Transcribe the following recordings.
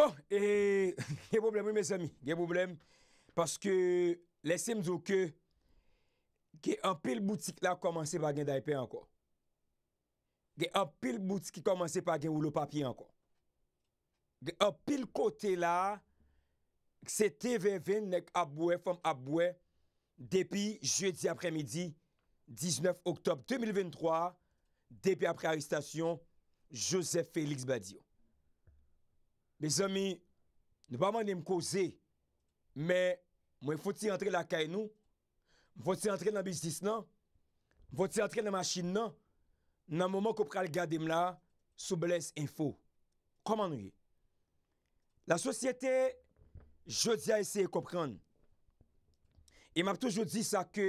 Bon, e ge boblem wè mè zami, ge boblem paske lè se mzou ke ge apil boutik la komanse pa gen dèype anko. Ge apil boutik ki komanse pa gen wè lè papye anko. Ge apil kote la kse TVV nèk apbouè fòm apbouè depi jeudi apremidi 19 oktob 2023 depi apre arrestasyon Joseph Félix Badiou. Bez ami, nou ba man ne m koze, me mwen foti rentre la kay nou, mwen foti rentre nan bizdis nan, mwen foti rentre nan masjin nan, nan mouman kou pral gade m la sou bles info. Koman nou ye? La sosyete, jodi a ese yi koupran. E m ap toujou di sa ke,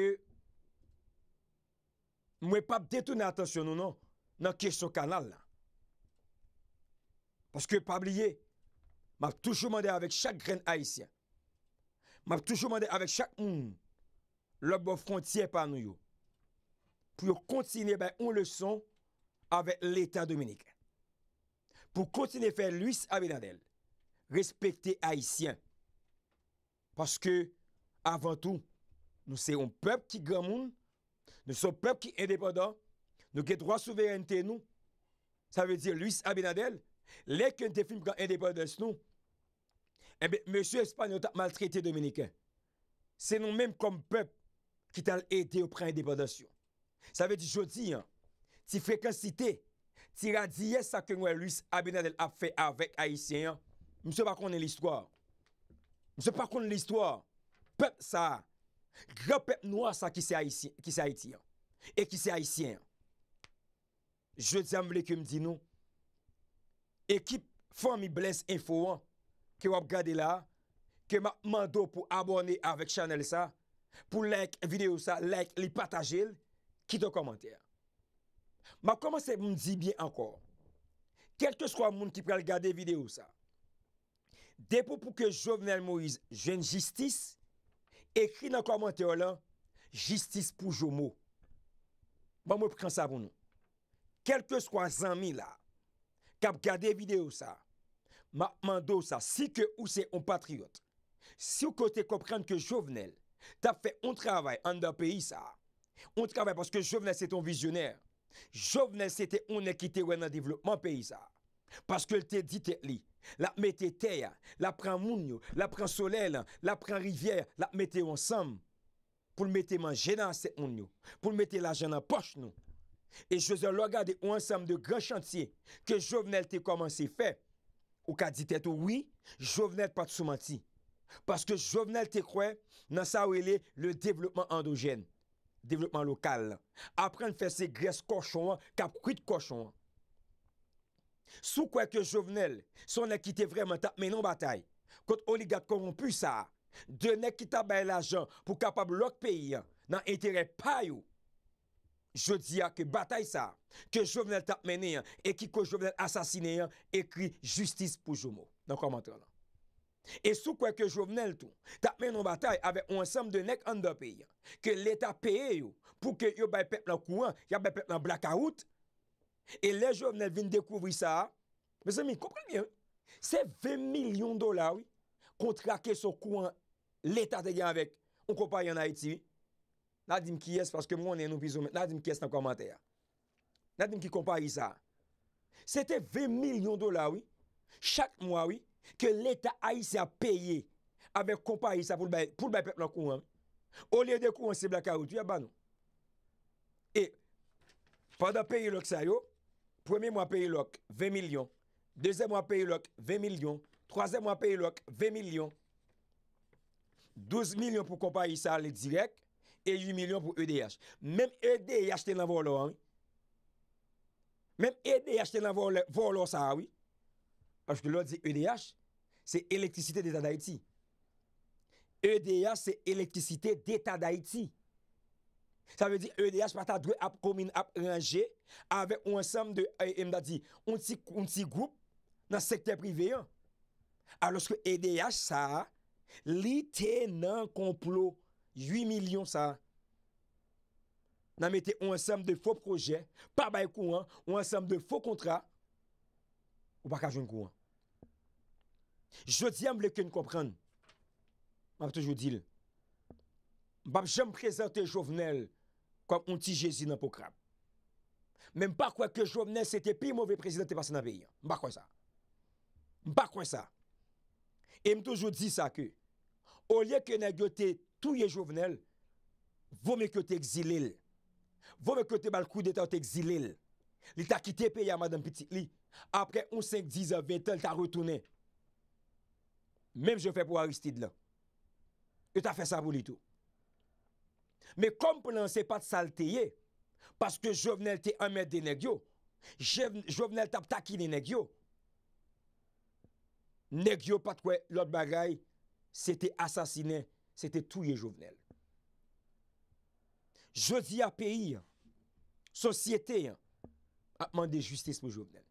mwen pap detounen atensyon nou nan kish sou kanal. Paske pap li ye, Mav toujou mande avek chak gren haisyen. Mav toujou mande avek chak moun. Lop bo frontyen pa nou yo. Pou yo kontine bay ou le son. Avek l'Etat Dominik. Pou kontine fe Louis Abinadel. Respekti haisyen. Paske avan tou. Nou se yon pep ki gamoun. Nou se yon pep ki independant. Nou ke droa souverente nou. Sa ve di Louis Abinadel. Lek yon te film kan independans nou. Eh Monsi espanyot ap maltreti dominiken. Se nou menm kom pep ki tal ete ou pren depodasyon. Sa ve di jodi, ti frekansite, ti radiye sa kenwe luis abina del apfe avek Haitien. Mse pa konen l'histoire. Mse pa konen l'histoire. Pep sa, gra pep noua sa ki se Haitien. E ki se Haitien. Je di amble kem di nou. Ekip fwa mi blens info an. ke wap gade la, ke ma mando pou abone avèk chanel sa, pou like videyo sa, like li patajel, kit an komantè. Ma komanse moun di byen ankor, kelke skwa moun ki pral gade videyo sa, depo pou ke Jovenel Moïse jen justice, ekri nan komantè o lan, justice pou Jo Mo. Ma mwen pran sa bon nou. Kelke skwa zanmi la, kap gade videyo sa, Ma mando sa, si ke ou se ou patriot. Si ou kote komprenke jovenel, ta fe ou travay an da peyi sa. Ou travay paske jovenel se ton vizyoner. Jovenel se te ou ne kite ou en a devlopman peyi sa. Paske lte dite li, la mette teya, la pren moun yo, la pren solel, la pren rivyer, la mette ou ansam. Poul mette man jena se ou nou. Poul mette la jena poche nou. E jose lwagade ou ansam de gran chantye ke jovenel te koman se fe pou Ou ka dit eto, oui, jovenel pat sou mati. Paske jovenel te kwen nan sa ou ele le devlopman andogen, devlopman lokal. Aprende fese gres koshon, kap kwi de koshon. Sou kwen ke jovenel, son ne ki te vreman tap menon batay, kote oligat koron pu sa, de ne ki tabay la jan pou kapab lok peyi nan entere payou, Je di a ke batay sa, ke jovenel tap menen yon, e ki ko jovenel asasine yon, ekri justice pou jomo. Nanko a mantran la. E sou kwa ke jovenel tou, tap menen batay ave onsem de nek an do pe yon, ke l'Etat peye yon pou ke yon bay pep nan kouan, yon bay pep nan blakaout, e le jovenel vin dekouvri sa, mè se mi komprim yon, se 20 milyon dolar wè, kontrake so kouan l'Etat de yon avek, on komprim yon Haiti, nan di m ki yes, nan di m ki yes nan kommenter, nan di m ki kompa yi sa, sete 20 milyon dola, chak mwa, ke leta a yi sa peye, amè kompa yi sa pou l bay pep lakouan, o liye dekouan se blaka ou, di ya eh banou, non. e, padan peye lak sa yo, premi mwa peye lak, 20 milyon, dezem mwa peye lak, 20 milyon, trozem mwa peye lak, 20 milyon, 12 milyon pou kompa yi sa, le direk, et 8 milyon pou EDH. Mem EDH te nan volo an. Mem EDH te nan volo sa awi. Aske lor di EDH, se elektrisite deta da iti. EDH se elektrisite deta da iti. Sa ve di EDH pata drou ap komin ap ranger, ave ou ansam de AIM eh, eh, da di, un ti group nan sektè privé an. A loske EDH sa, li te nan komplot Yui milyon sa. Nan mette ou an sam de fò proje. Pa bay kou an. Ou an sam de fò kontra. Ou baka joun kou an. Jodi am bleke n kopran. Mwen ap toujou dil. Bab jom prezante jovenel. Kom anti jesi nan pokram. Men bakwa ke jovenel. Se te pi mwove prezante. Mwen ap toujou dil. Mwen ap toujou dil. Mwen ap toujou dil. Ou liye ke nan go te. tou ye jovenel, vo me kote exilil, vo me kote bal kou de ta ou te exilil, li ta kite pe ya madan pitik li, apre on 5, 10 an, 20 an, li ta retounen, menm je fe pou aristid la, li ta fe sabou li tou, me komp lanse pat salteye, paske jovenel te amed de negyo, jovenel tap taki de negyo, negyo pat kwe lor bagay, se te asasine, Sete tou ye jouvenel. Je di api, sosyete, apman de justice mou jouvenel.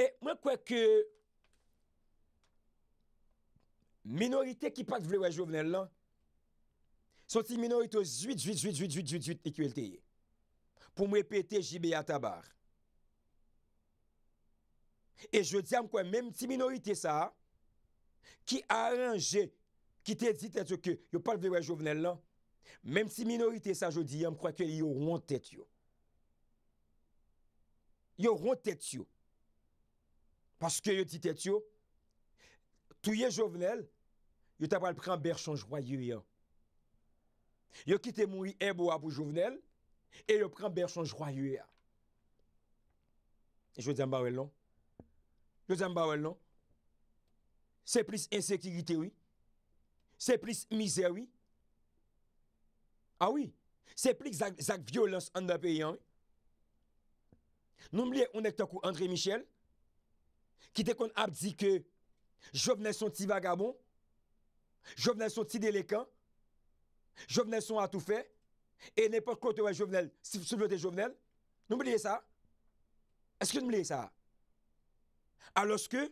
E mwen kwa ke minorite ki pat vlewa jouvenel lan, soti minorite 88888888 ekwelti ye. Pou mwe pete jibeya tabar. E je di am kwa menm ti minorite sa, ki aranje Ki te dit et yo ke, yo pal vewe jovenel lan, menm si minorite sa jo di, yo m kwa ke yo ron tet yo. Yo ron tet yo. Paske yo ti tet yo, tou ye jovenel, yo tabal pren bersan jwa yu ya. Yo ki te mou yi ebo apou jovenel, e yo pren bersan jwa yu ya. Yo zan bawe lan? Non? Yo zan bawe lan? Non? Se plis insekti ki te ou yi? Se plis mizerwi. Awi. Se plis zak violans an da peyi an. Noum liye ou nek takou André Michel. Ki dekoun ap di ke. Jovenel son ti vagabon. Jovenel son ti delekan. Jovenel son atou fe. E nepot kote wè jovenel. Sif souvote jovenel. Noum liye sa. Eske noum liye sa. A loske.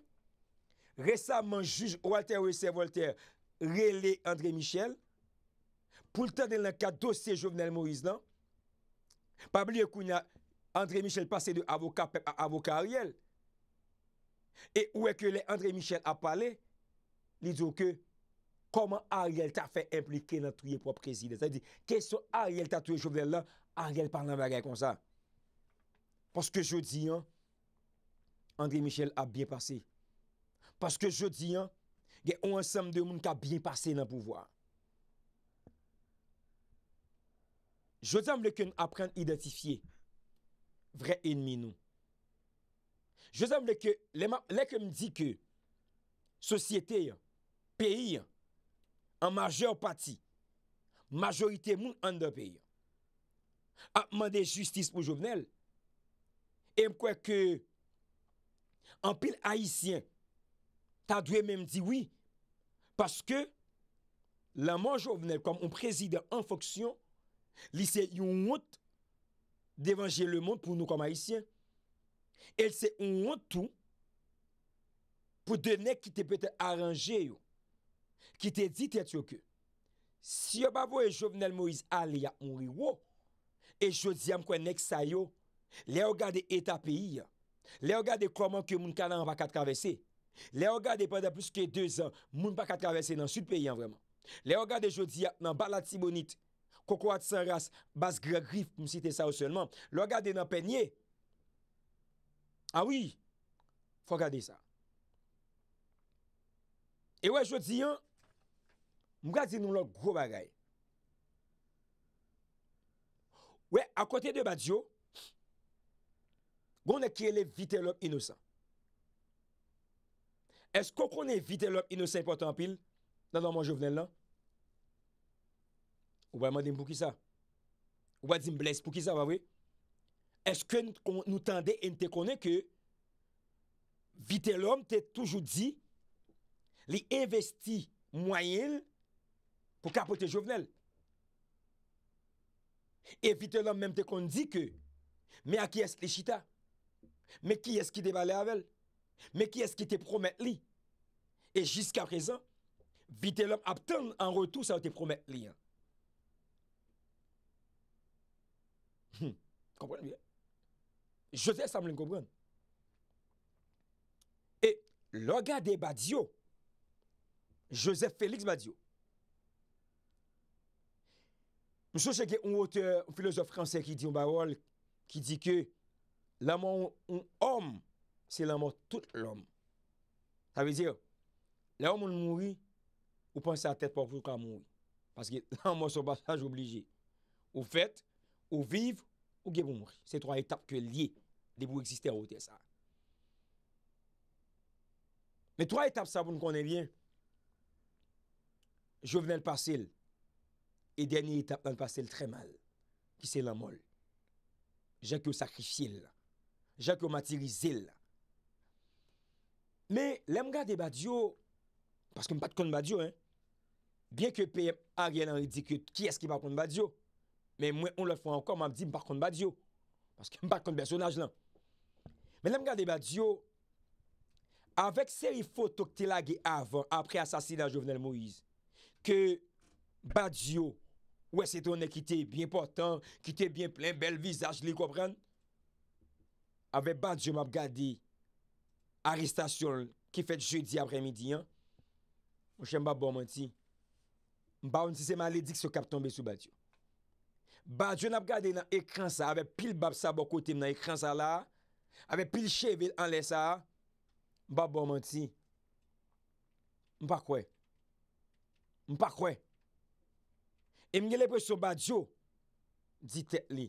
Resabman juj Walter W.C. Walter. rele André Michel, pou l'ta den la ka dosye Jovenel Maurice lan, pa blie kou na André Michel pase de avokat pep avokat Ariel, e ou e ke le André Michel ap pale, li djou ke, koman Ariel ta fe implike nan triye pwa prezide, sa di, keso Ariel ta triye Jovenel lan, Ariel parlan vya gen kon sa, paske jo di an, André Michel ap biye pase, paske jo di an, Ge ou ansem de moun ka bie passe nan pouvoar. Jodan mle ke nou apren identifiye vre enmi nou. Jodan mle ke, lè ke mdi ke sosyete, peyi, an majeur pati, majorite moun an de peyi, apman de justice pou jounel, em kwe ke an pil haisyen Ta dwe mèm di wè. Paske la man jovenel kom on prezide an foksyon li se yon mwot devanje le mwot pou nou kom haisyen. El se yon mwot tou pou denek ki te pwete aranje yo. Ki te di tet yo ke. Si yo bavou e jovenel mwiz alia onri wo e jo diyam kwen nek sa yo le o gade eta peyi ya. Le o gade koman ke moun kada an vakat kavesi ya. Le o gade pande plus ke 2 an, moun pa ka travese nan sud peyan vreman. Le o gade jodi an nan balatibonit, kokoat san ras, bas gre grif mou site sa ou sèlman. Le o gade nan penye, awi, fokade sa. E wè jodi an, mou gade zin nou lòk groba gaye. Wè, akote de badjo, goun ek krele vite lòk inosan. Esk kon konen vite lom inos importan pil nan anman jovenel nan? Ou ba imadim pou ki sa? Ou ba dim bles pou ki sa, wavwe? Esk kon nou tende en te konen ke vite lom te toujou di li investi mwayil pou kapote jovenel? Evite lom menm te konen di ke me a ki esk li chita? Me ki esk ki devale avel? Mè ki es ki te promet li. E jiska prezant, vite lèm aptan an retou sa te promet li. Kompran li? Josef Samlin kompran. E loga de Badiou, Josef Félix Badiou, mè chouche gen yon wote, yon filozof fransè ki di yon bawol, ki di ke, lèman yon omm, Se la mort tout l'homme. Sa ve zir, la ou moun mouri, ou panse a tet pa vrouk a moun. Paske la mort sou basaj oblije. Ou fet, ou viv, ou ge pou mouri. Se troye etap ke liye de pou eksiste a ou te sa. Me troye etap sa pou nou konen vyen. Jouvenel pasil. E denye etap nan pasil tre mal. Ki se la mol. Jak yo sakrifil la. Jak yo matirizil la. Men, lem gade Badiou, paske m pat kon Badiou, bien ke PMA gen an ridikyot, ki eski pat kon Badiou, men mwen on lè fwa ankon, m ap di m pat kon Badiou, paske m pat kon besonaj lan. Men lem gade Badiou, avèk serifo tokte la gen avon, apre asasinan Jovenel Moïse, ke Badiou, wè se tonè ki te bien portan, ki te bien plen bel vizaj, li kwa pran, avèk Badiou m ap gadey, Aristasyon ki fet jeudi apremidiyan. Mwen shen bab bo mwen ti. Mba ou nsi se maledik se kap tombe sou badjo. Badjo nap gade nan ekran sa ave pil bab sa bo kote mnen ekran sa la. Ave pil cheve anle sa. Mba bo mwen ti. Mpa kwe. Mpa kwe. E mnen lepe sou badjo. Di tek li.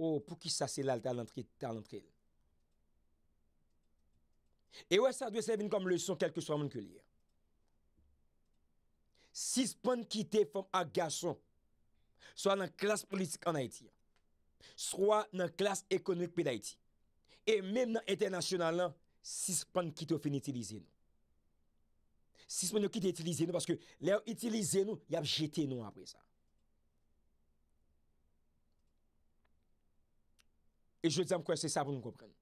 Ou oh, pou ki sa se lal talantre talantre li. E wè sa dwe se vin kom lè son kelke chwa moun kèlir. Sis pon kite fòm a gason, swa nan klas politik an Haiti, swa nan klas ekonomik pèd'Haiti, e mèm nan etenasyonal lan, sis pon kite ou fin itilize nou. Sis pon nou kite itilize nou, paske lè ou itilize nou, y ap jete nou apre sa. E jè dèm kwen se sa pou nou komprenne.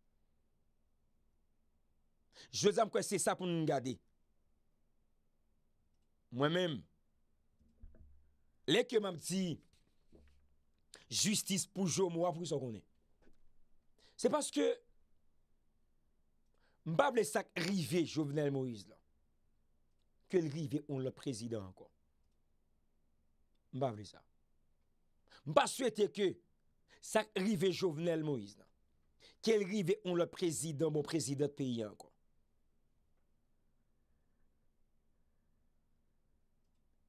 Je zanm kwen se sa pou nou n'gade. Mwen menm, leke mwen mti, justice pou jom wap wou so konen. Se paske, mba ble sak rive jovenel Moise la, ke l rive ou l prezident anko. Mba ble sa. Mba swete ke, sak rive jovenel Moise la, ke l rive ou l prezident, bon prezident peyi anko.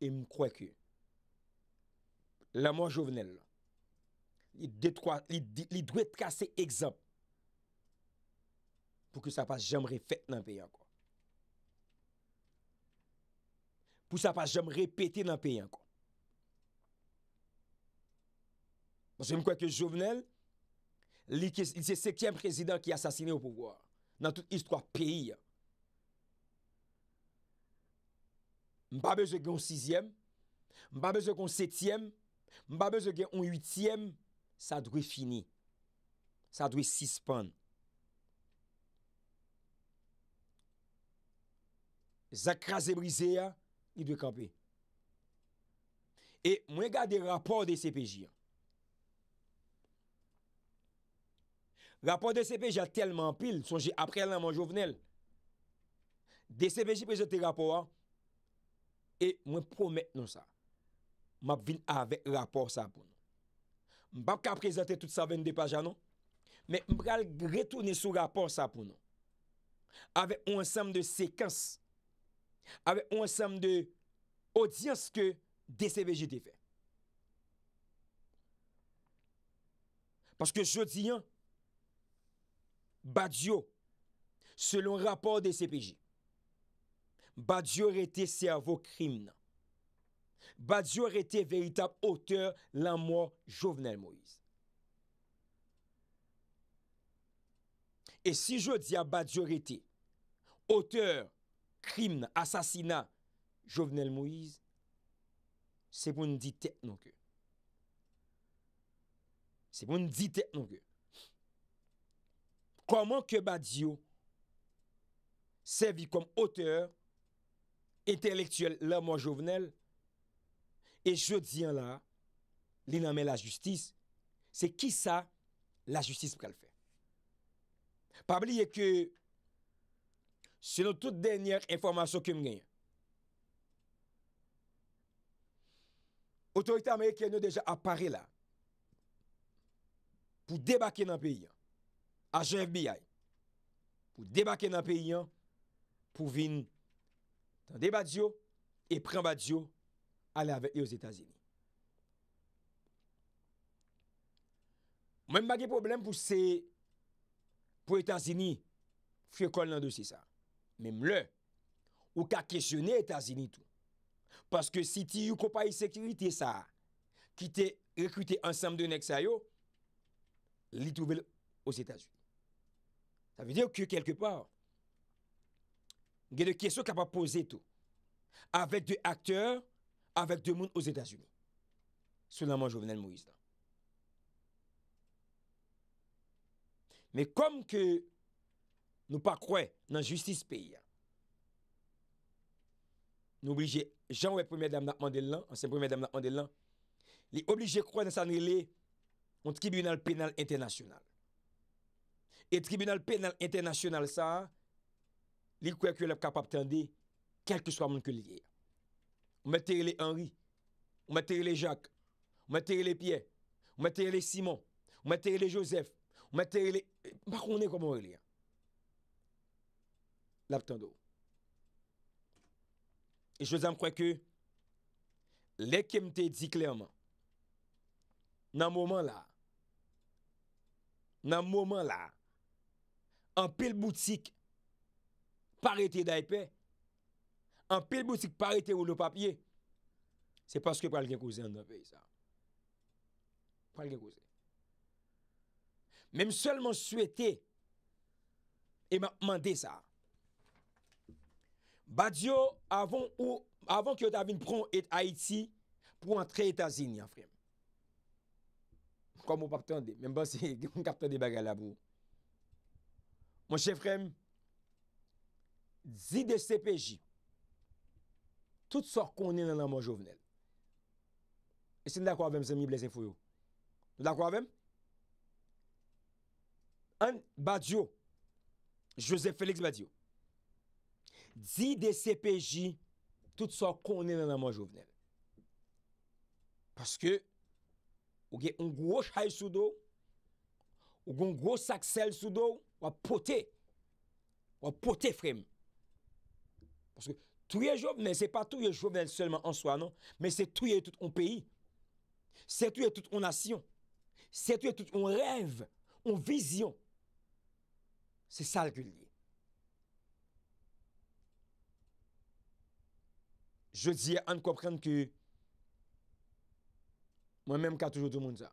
E m kwa ke, la man jovenel la, li dwe tkase ekzamp pou ke sa pa jomre fèt nan peyanko. Pou sa pa jomre pété nan peyanko. Nan se m kwa ke jovenel, li se sekye prezident ki asasine ou poubo, nan tout istwa peyanko. Mbabe ze gen yon 6yem, mbabe ze gen yon 7yem, mbabe ze gen yon 8yem, sa dwe fini. Sa dwe sispan. Zak raze brize ya, yi dwe kapi. E mwen gade rapor de CPJ. Rapor de CPJ a telman pil, son jè aprel nan man jovenel. De CPJ prezote rapor a. E mwen promet nou sa, mwen vin avek rapor sa pou nou. Mbap ka prezente tout sa ven de pajan nou, men mbral retounen sou rapor sa pou nou. Avek ou ansam de sekans, avek ou ansam de odians ke DCBJ te fe. Paske jodi an, badjo selon rapor DCBJ, Badzio rete servo krimna. Badzio rete veyitap ote la mwa Jovenel Moïse. E si jo di a Badzio rete ote krimna, asasina Jovenel Moïse, se bon di tek nouke. Se bon di tek nouke. Koman ke Badzio servi kom oteur entelektuel la mwen jovenel, e jodi an la, li nan men la justis, se ki sa la justis pral fe. Pabli ye ke, se nou tout denyer informasyon ke mwen gen. Otorite ameye ke nou deja apare la, pou debake nan peyi an, aje FBI, pou debake nan peyi an, pou vin... Sande badz yo, e pren badz yo, alè avè yo zétazini. Mwen bagè problem pou se, pou etazini, fwe kol nan dosi sa. Mwen mle, ou ka kesyonè etazini tou. Paske si ti yu kopayi sekriti sa, ki te rekwite ansam de nek sa yo, li touvel os etazini. Sa vede yo ki yo kelke par. Gè de kèso kè pa po zè tou. Avèk de akteur, avèk de moun ou zètas yon. Sou nanman Jovenel Moïse dan. Mè kom kè nou pa kwen nan justice pey ya. Nou oblije, jan wè premier dam nan mande lan, anse premier dam nan mande lan, li oblije kwen nan sa nilè an tribunal penal internasyonal. E tribunal penal internasyonal sa a, li kwek yo l ap kap ap tende, kelke swa moun ke liye. Ou materi le Henri, ou materi le Jacques, ou materi le Pierre, ou materi le Simon, ou materi le Joseph, ou materi le... Mwa konen kwa moun liye. La ap tendo. E jwazan m kwek yo, le kem te di kleyman, nan mwoman la, nan mwoman la, an pel boutik, parete da epè, an pe bousik parete ou lopapye, se paske pal gen kouzen an apè sa. Pal gen kouzen. Menm solman souete, e man de sa. Badiyo avon ou, avon ki yo davin prou et Aiti, prou an tre etazini an frem. Kwa mou partande, menm ba se yon kartande baga la bou. Moun che frem, Zi de sepeji, tout sor konen ananman jovenel. E se nou da kwa vem, zemye blazen fuyo? Nou da kwa vem? An badyo, Josep Felix badyo, zi de sepeji, tout sor konen ananman jovenel. Paske, ou gen un gro shay sou do, ou gen un gro saksel sou do, wapote, wapote frem. Parce que touye jovenel, c'est pas touye jovenel seulement en soi, non? Mais c'est touye tout en pays. C'est touye tout en nation. C'est touye tout en rêve, en vision. C'est ça le gulier. Je dis en comprenant que moi-même katoujou do mounza,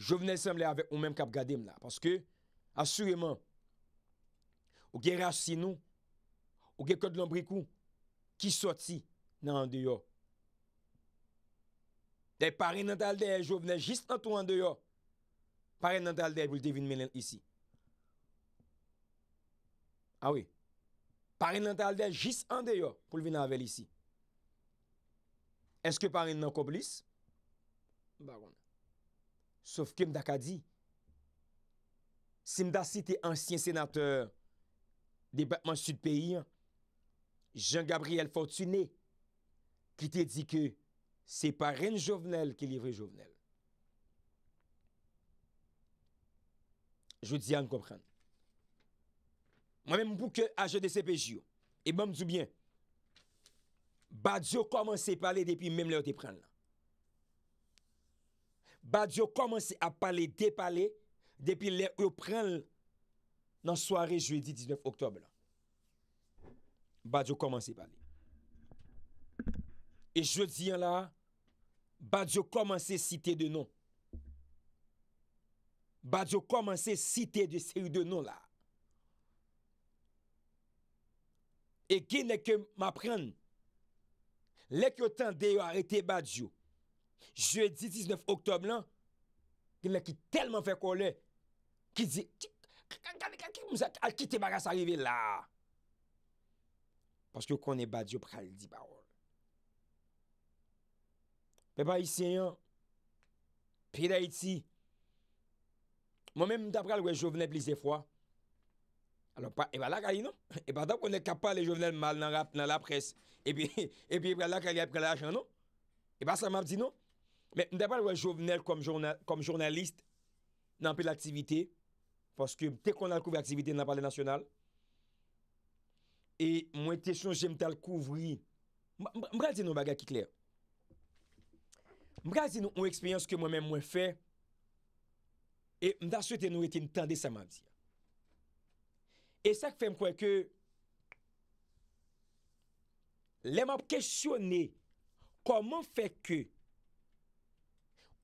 jovenel semble avè ou mèm kap gadem la. Parce que, assurément, ou gerage si nou, Ou gen kèd lombri kou, ki soti nan an deyo. Dey pari nan dal dey, jow vnen jist nan tou an deyo. Pari nan dal dey, pou l devin menen isi. A ah we. Pari nan dal dey, jist an deyo, pou l ven nan vel isi. Eske pari nan kou blis? Ba kon. Sof kem da ka di. Sim da si te ansyen senateur, debatman sud peyi an, Jean-Gabriel Fortuné ki te di ke se pa ren jovenel ki livre jovenel. Jou di an kompran. Mwen men mpou ke aje de sepeji yo. E mwen mdoubyen. Ba di yo komanse pale depi menm le yo te pran la. Ba di yo komanse a pale depi le yo pran nan soare jeudi 19 oktob la. Badiou komanse bale. E jwè diyan la, Badiou komanse site de nou. Badiou komanse site de seri de nou la. E genè ke mapren, lè ki yo tan de yo arete Badiou, jwè di 19 oktob lan, genè ki telman fe kolè, ki di, ki te bagas areve la. Paske yo konen bad yo pral di ba or. Pe ba isen yo, pi da iti, mwen men mwen tap pral we jovnel plis e fwa. Alon pa, e ba la kari non? E ba tap konen kapal le jovnel mal nan rap, nan la pres, e pi e ba la kari apre la chan non? E ba sa mwen di non? Men mwen tap pral we jovnel kom jurnalist, nan pe l'aktivite, paske te kon al kouv l'aktivite nan pale nasyonal, E mwen te chonj jem tal kouvri. Mbra zin nou baga ki kler. Mbra zin nou ou ekspeyans ke mwen men mwen fe. E mda chote nou eten tan de sa man zi. E sa k fe m kwen ke le m ap kesyonne koman fe ke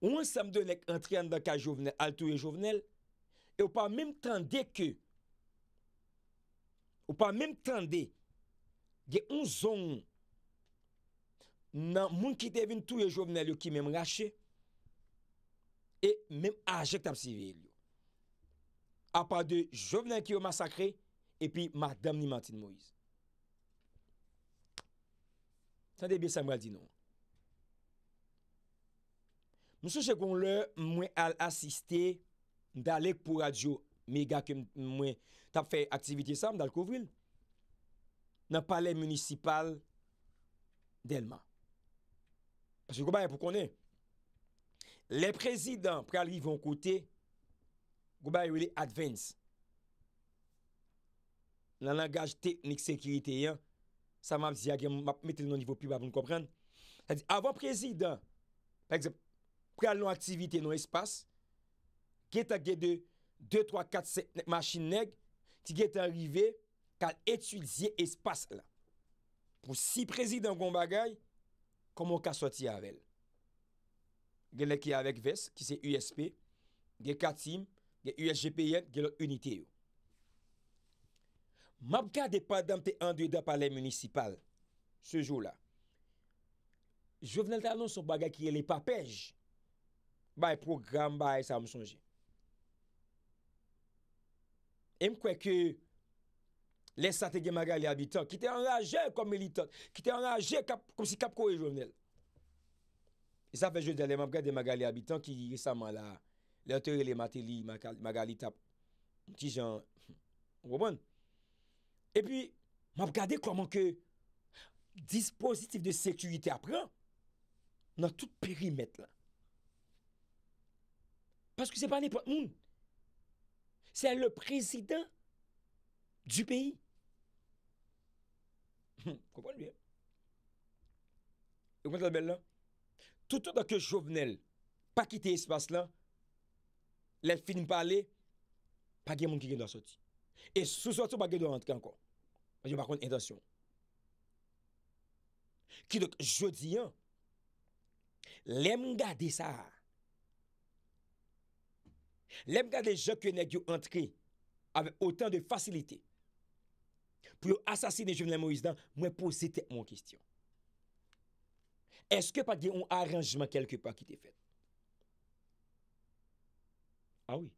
ou an sa m do nek entrian da ka al touye jovenel e ou pa m men tan de ke Ou pa mèm tande, ge onzon nan moun ki devin tou yo jovenel yo ki mèm rache, e mèm aje k tap sivey yo. A pa de jovenel ki yo masakre, e pi madame ni Matin Moïse. Sade biye sa mwadino. Monsen se kon lè mwen al asiste da lek pou radyo akil. mi gake mwen tap fè aktivite sam dal kouvril, nan pale municipal delman. Pase gwa baye pou konen, le prezident prealivon kote, gwa baye wile advance. Nan langaj teknik sekirite yon, sa mam zi agen, map meten nou nivou pi wap nou kompren. Avon prezident, prealivon aktivite nou espas, geta gede, 2, 3, 4, 7 machin neg, ti ge te arrive, kal etu diye espas la. Po si prezid an kon bagay, komon ka soti avel. Gele ki avek ves, ki se USP, ge katim, ge USGPN, ge lor unitye yo. Mab ka de padam te ande da pale municipal, se jou la. Jou venel talon so bagay ki ye le papej, bay program bay sa msonje. E m kwe ke lè sa te gen magali abitan ki te anraje kom militant, ki te anraje kom si kap kowe jounel. E sa fe jounel m ap gade magali abitan ki resaman la lè anterye le matili magali tap m ti jan woban. E pi m ap gade kwa m anke dispositif de sekurite ap ran nan tout perimet la. Paske se pa ne pou moun. Se a le prezident du peyi. Koupon liye. Koupon liye la bel la. Toutou da ke jovenel pa kite espas la, le fin pa ale, pa gen moun ki gen do soti. E sou soti pa gen do antke anko. Anje pa kon intasyon. Ki do jodi an, lem nga de sa a. Lem da de jok yo entri avè autant de fasilite pou yo asasine jounen Moïse dan, mwen pou se te mwen kistyon. Eske pa gen yon aranjman kelke pa ki te fet? A ah wè.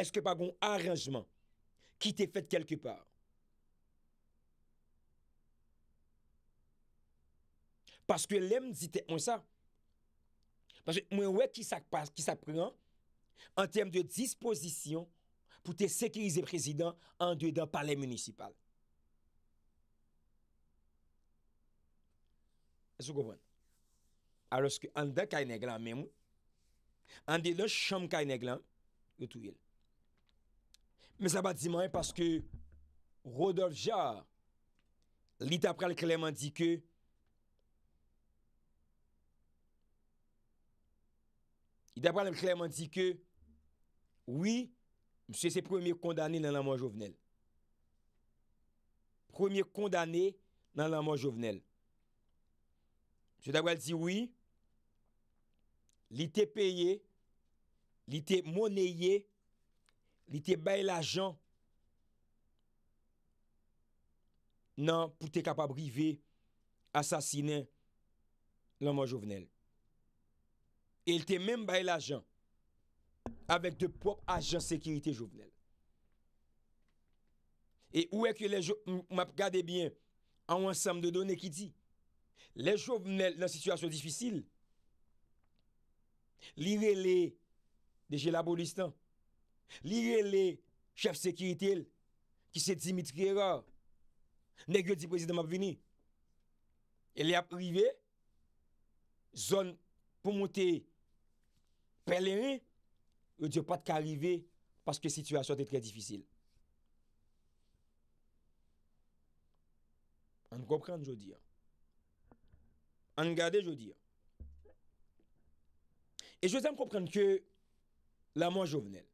Eske pa gen yon aranjman ki te fet kelke pa? Paske lem zite mwen sa. Paske mwen wè ki sa pryan. an tem de dispozisyon pou te sekirize prezident an de da pale municipal. E sou govon. Aroske an de ka eneg lan menmou, an de loch chom ka eneg lan, yo tou yel. Me zaba di mwen paske Rodolja li tapral kreleman di ke li tapral kreleman di ke Oui, msè sè premier kondanè nan laman jovenel. Premier kondanè nan laman jovenel. Msè Dabwal di, oui, li te peye, li te moneye, li te baye la jan nan pou te kapabrive asasinen laman jovenel. Il te menm baye la jan avèk de prop ajan sekirite jovenel. E ouèk yo m ap gade bien an wansam de donè ki di le jovenel nan situasyon disfisil li re le de jè la bolistan li re le chef sekirite ki se dimit kè rò negyo di prezidèm ap vini e li ap rive zon pou moutè pelè rè Je ne Dieu pas arriver parce que la situation était très difficile. On comprend, je On regarde, je Et je veux comprendre que l'amour mort Jovenel,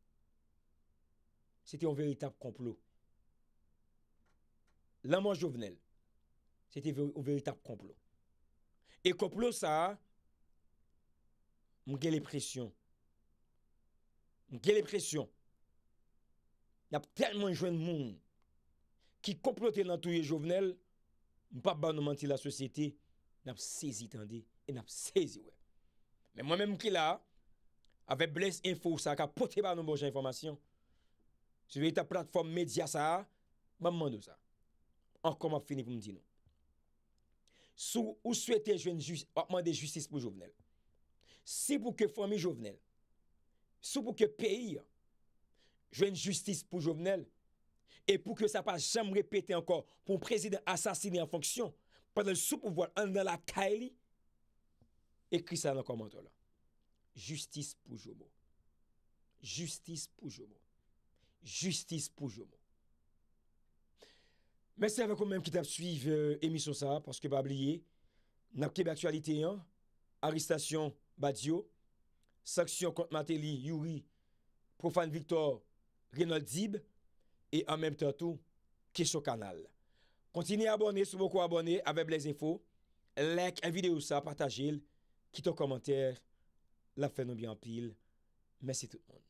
c'était un véritable complot. L'amour Jovenel, c'était un véritable complot. Et complot, ça, les pressions. M gè lè presyon, nap telman jwen moun ki komplote nan touye jovenel, m pa ban nan manti la sosyete, nap sezi tande, e nap sezi wè. Mè mè m mkè la, avè bles info ou sa, ka pote ban nan bon banjè informasyon, jwè yè ta pratform medya sa, m man mwande ou sa. An kom ap fini pou m di nou. Sou ou swete jwen apman de justice pou jovenel, se pou ke fòmè jovenel, Sou pou ke peyi, jwen justice pou jovenel, e pou ke sa pa jam repete ankon pou prezident asasini an fonksyon, pa nan sou pou voan an nan la kaeli, ekri sa nan komantola. Justice pou jomo. Justice pou jomo. Justice pou jomo. Mese avan kon menm ki tap suiv emisyon euh, sa, porske pa abliye, napke be aktualite yon, aristasyon badzio, Saksyon kont Mateli, Youri, Profan Victor, Rinald Zib, e an menm tato ke sou kanal. Kontine abone sou moko abone avem les info, lek en vide ou sa, pataje l, kiton komenter, la fè non bi anpil. Mèsi tout moun.